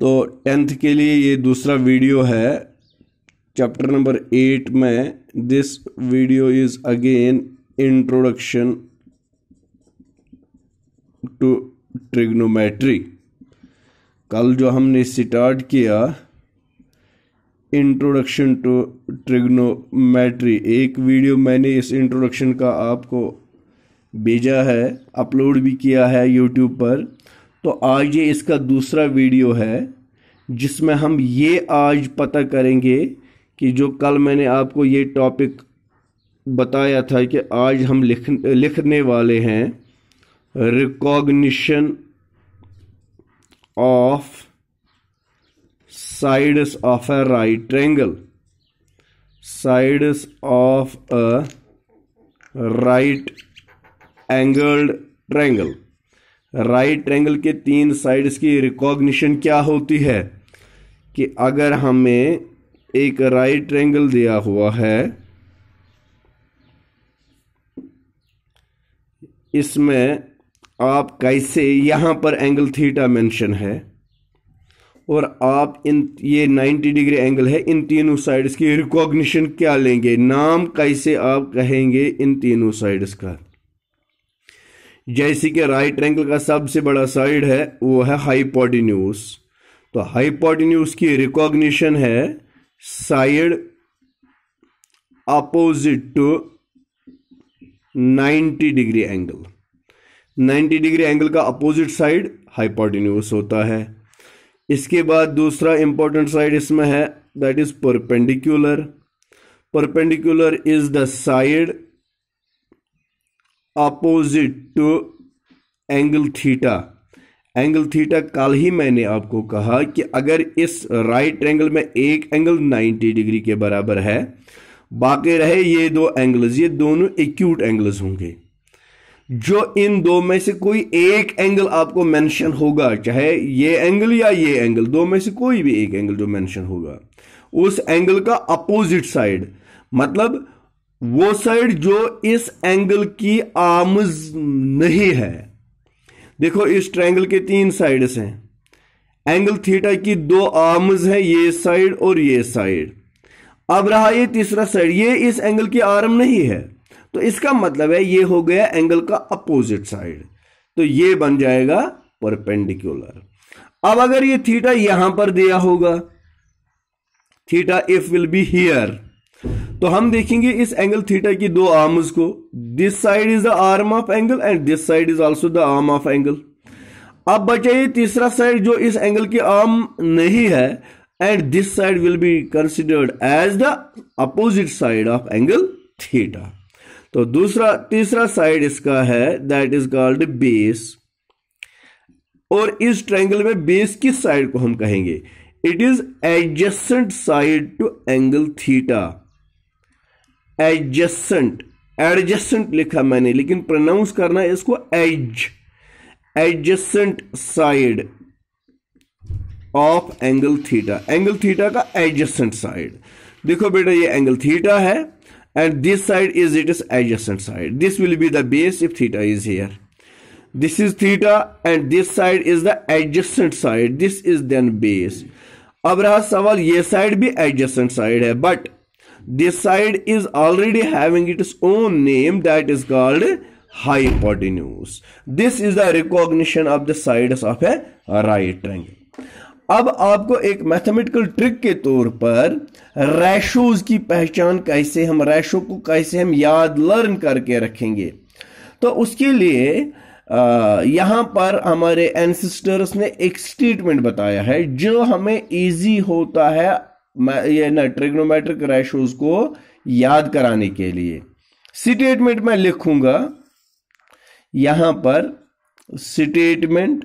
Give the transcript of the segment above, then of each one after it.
तो टेंथ के लिए ये दूसरा वीडियो है चैप्टर नंबर एट में this video is again introduction to trigonometry कल जो हमने स्टार्ट किया इंट्रोडक्शन टू ट्रिग्नोमेट्री एक वीडियो मैंने इस इंट्रोडक्शन का आपको भेजा है अपलोड भी किया है यूट्यूब पर तो आज ये इसका दूसरा वीडियो है जिसमें हम ये आज पता करेंगे कि जो कल मैंने आपको ये टॉपिक बताया था कि आज हम लिख लिखने वाले हैं recognition of sides of a right triangle sides of a right angled triangle right angle के तीन साइड्स की रिकॉग्निशन क्या होती है कि अगर हमें एक राइट एंगल दिया हुआ है इसमें आप कैसे यहां पर एंगल थीटा मेंशन है और आप इन ये 90 डिग्री एंगल है इन तीनों साइड्स की रिकॉग्निशन क्या लेंगे नाम कैसे आप कहेंगे इन तीनों साइड्स का जैसे कि राइट एंगल का सबसे बड़ा साइड है वो है हाइपोटिन्यूस तो हाइपोटिन्यूस की रिकॉग्निशन है side opposite to 90 degree angle 90 degree angle का अपोजिट साइड हाइपोटिन्यूस होता है इसके बाद दूसरा इंपॉर्टेंट साइड इसमें है that is perpendicular perpendicular is the side opposite to angle theta angle theta कल ही मैंने आपको कहा कि अगर इस राइट एंगल में एक एंगल 90 डिग्री के बराबर है बाकी रहे ये दो एंगल्स ये दोनों एक्यूट एंगल्स होंगे जो इन दो में से कोई एक एंगल आपको मेंशन होगा चाहे ये एंगल या ये एंगल दो में से कोई भी एक एंगल जो मेंशन होगा उस एंगल का अपोजिट साइड मतलब वो साइड जो इस एंगल की आमज नहीं है देखो इस ट्रायंगल के तीन साइड्स हैं एंगल थीटा की दो आर्म्स हैं ये साइड और ये साइड अब रहा ये तीसरा साइड ये इस एंगल की आर्म नहीं है तो इसका मतलब है ये हो गया एंगल का अपोजिट साइड तो ये बन जाएगा परपेंडिकुलर अब अगर ये थीटा यहां पर दिया होगा theta if will be here तो हम देखेंगे इस एंगल थीटा की दो आर्म्स को this side is the arm of angle and this side is also the arm of angle अब बचा ये तीसरा साइड जो इस एंगल की आर्म नहीं है and this side will be considered as the opposite side of angle theta तो दूसरा तीसरा साइड इसका है दैट इज कॉल्ड बेस और इस ट्रायंगल में बेस किस साइड को हम कहेंगे it is adjacent side to angle theta adjacent adjacent लिखा मैंने लेकिन प्रोनाउंस करना है इसको as adjacent side of angle theta angle theta का एडजस्टेंट साइड देखो बेटा ये एंगल थीटा है and this side is it is adjacent side this will be the base if theta is here this is theta and this side is the adjacent side this is then base अब रहा सवाल ये side भी adjacent side है but this side is already having its own name that is called hypotenuse this is the recognition of the sides of a right triangle अब आपको एक mathematical trick के तौर पर रैशोज की पहचान कैसे हम रैशो को कैसे हम याद लर्न करके रखेंगे तो उसके लिए यहाँ पर हमारे एंसिस्टर्स ने एक स्टेटमेंट बताया है जो हमें इजी होता है ये ना ट्रिग्नोमेट्रिक रेशोज को याद कराने के लिए स्टेटमेंट मैं लिखूंगा यहां पर statement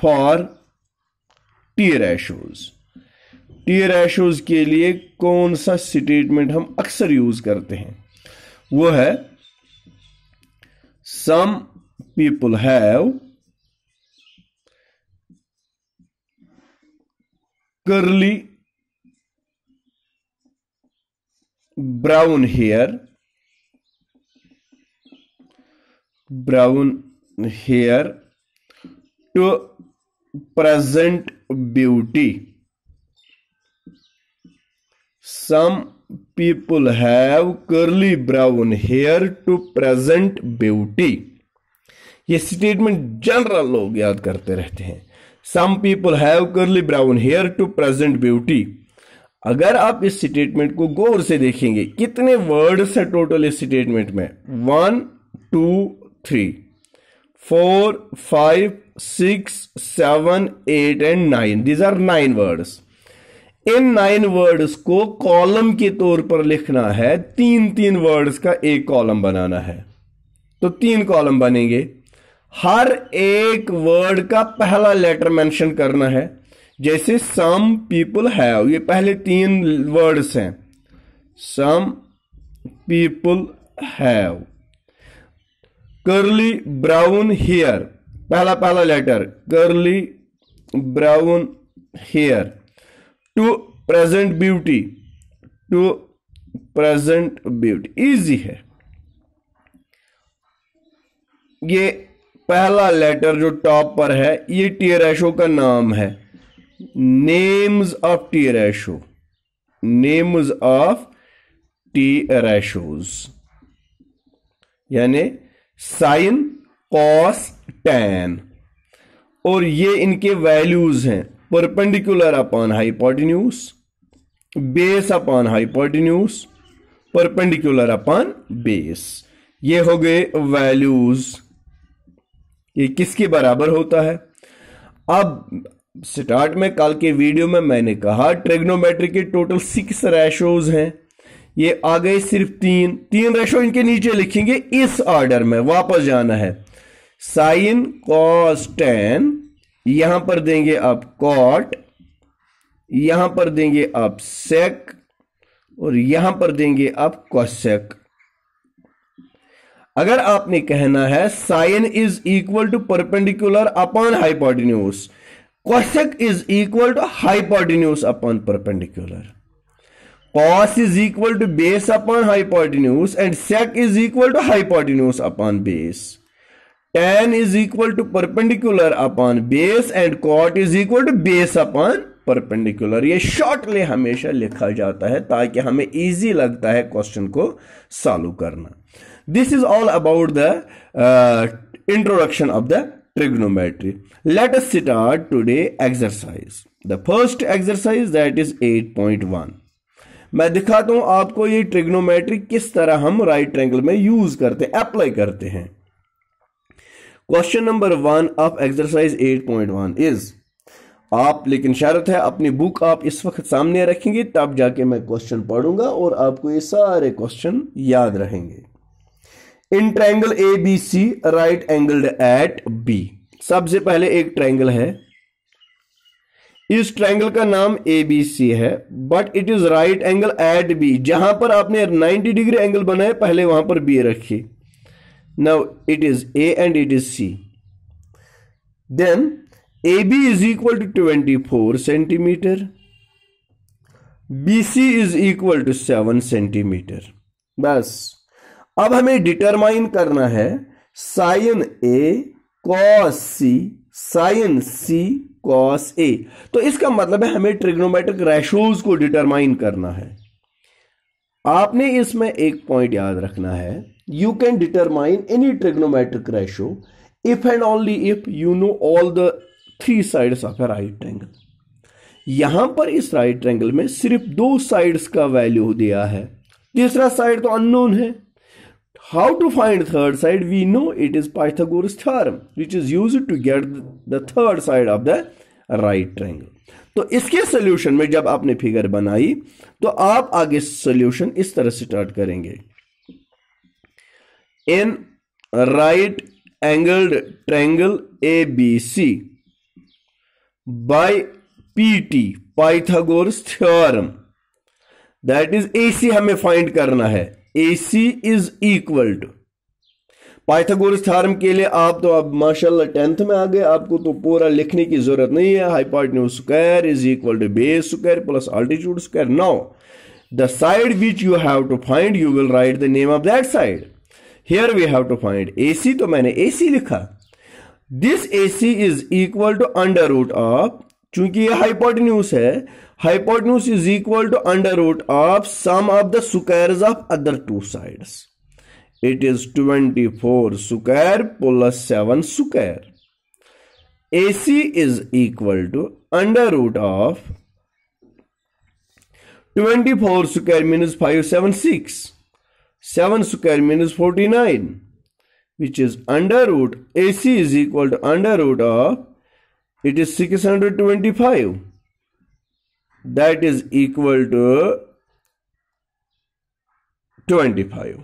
for T ratios T ratios के लिए कौन सा स्टेटमेंट हम अक्सर यूज करते हैं वो है some people have curly brown hair brown hair to present beauty some people have curly brown hair to present beauty ये स्टेटमेंट जनरल लोग याद करते रहते हैं some people have curly brown hair to present beauty अगर आप इस statement को गौर से देखेंगे कितने वर्ड्स है टोटल इस स्टेटमेंट में one two three four five six seven eight and nine these are nine words इन नाइन वर्ड्स को कॉलम के तौर पर लिखना है तीन तीन वर्ड्स का एक कॉलम बनाना है तो तीन कॉलम बनेंगे हर एक वर्ड का पहला लेटर मेंशन करना है जैसे सम पीपल हैव ये पहले तीन वर्ड्स हैं some people have curly brown hair पहला पहला letter curly brown hair to present beauty to present beauty easy है ये पहला लेटर जो टॉप पर है ये टी रेशो का नाम है names of T ratio names of T ratios यानी साइन कॉस टैन और ये इनके वैल्यूज हैं perpendicular upon hypotenuse base upon hypotenuse perpendicular upon base ये हो गए वैल्यूज़ ये किसके बराबर होता है अब स्टार्ट में कल के वीडियो में मैंने कहा ट्रेग्नोमेट्रिक के टोटल सिक्स रेशोज हैं ये आ गए सिर्फ तीन तीन रेशो इनके नीचे लिखेंगे इस ऑर्डर में वापस जाना है साइन कॉस टेन यहां पर देंगे आप कॉट यहां पर देंगे आप सेक और यहां पर देंगे आप कॉसेक अगर आपने कहना है sine is equal to perpendicular upon hypotenuse cosec is equal to hypotenuse upon perpendicular cos is equal to base upon hypotenuse and sec is equal to hypotenuse upon base tan is equal to perpendicular upon base and cot is equal to base upon perpendicular ये shortly हमेशा लिखा जाता है ताकि हमें easy लगता है question को सॉल्व करना This is all about the uh, introduction of the trigonometry. Let us start today exercise. The first exercise that is 8.1. मैं दिखाता हूं आपको ये ट्रिग्नोमेट्री किस तरह हम राइट ट्रैंगल में यूज करते हैं अप्लाई करते हैं question number one of exercise 8.1 is आप लेकिन शर्त है अपनी बुक आप इस वक्त सामने रखेंगे तब जाके मैं क्वेश्चन पढ़ूंगा और आपको ये सारे क्वेश्चन याद रहेंगे in triangle A B C right angled at B सबसे पहले एक ट्राइंगल है इस ट्राइंगल का नाम ए बी सी है but it is right angle at B जहां पर आपने 90 डिग्री एंगल बनाए पहले वहां पर बी रखी now it is A and it is C then A B is equal to twenty four centimetre B C is equal to seven centimetre बस अब हमें डिटरमाइन करना है sine A cos C sine C cos A तो इसका मतलब है हमें ट्रिग्नोमेट्रिक रेशोज को डिटरमाइन करना है आपने इसमें एक पॉइंट याद रखना है you can determine any trigonometric ratio if and only if you know all the three sides of a right triangle यहां पर इस राइट ट्रैंगल में सिर्फ दो साइड्स का वैल्यू दिया है तीसरा साइड तो अननोन है How to find third side? We know it is Pythagoras theorem which is used to get the third side of the right triangle. तो इसके सोल्यूशन में जब आपने फिगर बनाई तो आप आगे सोल्यूशन इस तरह से स्टार्ट करेंगे in right angled triangle A B C by P T Pythagoras theorem that is A C हमें फाइंड करना है A C is equal to Pythagoras theorem के लिए आप तो अब माशाल्लाह टेंथ में आ गए आपको तो पूरा लिखने की जरूरत नहीं है hypotenuse square is equal to base square plus altitude square now side which you have to find you will write the name of that side side we have to find A C तो मैंने C लिखा this A is equal to under root of चूंकि ये hypotenuse है hypotenuse is equal to under root of sum of the square of other two sides it is twenty four square plus seven square A C is equal to under root of twenty four square means five seven six seven square means forty nine which is under root A C is equal to under root of it is 625 that is equal to 25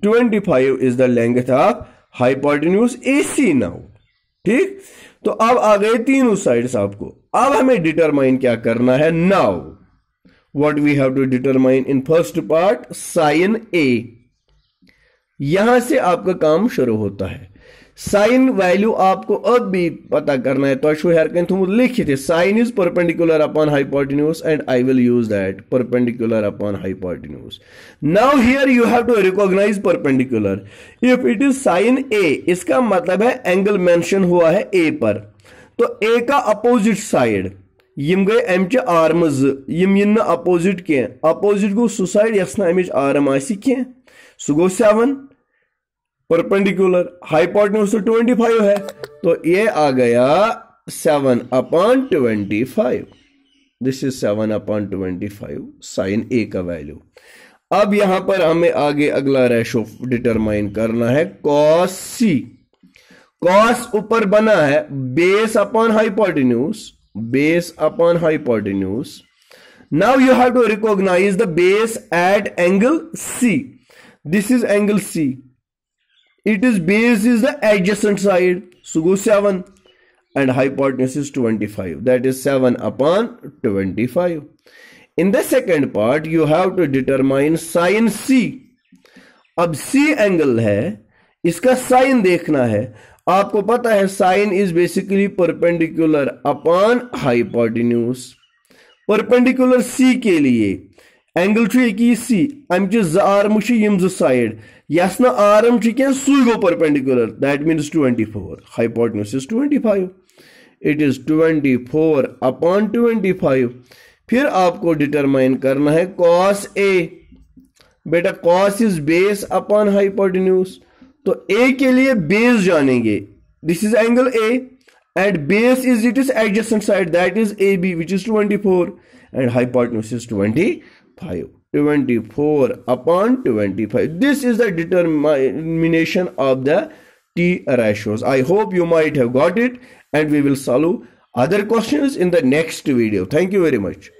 25 is the length of hypotenuse AC now ठीक तो अब आ गए तीनों sides आपको अब हमें determine क्या करना है now what we have to determine in first part sine A यहां से आपका काम शुरू होता है साइन वैल्यू आपको अब भी पता करना है तो हेर कहीं थोड़ा लिखित sine is perpendicular upon hypotenuse and I will use that perpendicular upon hypotenuse now here you have to recognize perpendicular if it is sine A इसका मतलब है एंगल मेंशन हुआ है ए पर तो ए का अपोजिट साइड यम गए अमच आर्म जम इन अपोजिट कह अपोजिट गो सू यस ना आर्म आ सह गो सेवन परपेंडिकुलर हाईपोटन्यूज तो ट्वेंटी फाइव है तो ये आ गया seven upon twenty five this is seven upon twenty five sine A का वैल्यू अब यहां पर हमें आगे अगला रेशो डिटरमाइन करना है कॉस सी कॉस ऊपर बना है base upon hypotenuse base upon hypotenuse now you have to recognize the base at angle C this is angle C It is base is the adjacent side. So go 7 and hypotenuse is 25. That is 7 upon 25. In the second part, you have to determine sin C. अब C angle है इसका sign देखना है आपको पता है sine is basically perpendicular upon hypotenuse perpendicular C के लिए एंगल इक्कीस सी अमच आर्म साइड यस ना आर एम कह सू गो perpendicular that means twenty four hypotenuse is twenty five it is twenty four upon twenty five फिर आपको डिटरमाइन करना है कॉस ए बेटा cos is base upon hypotenuse तो ए के लिए बेस जानेंगे this is angle A at base is it is adjacent side that is A B which is twenty four and hypotenuse is twenty five 24 upon 25 this is the determination of the t ratios i hope you might have got it and we will solve other questions in the next video thank you very much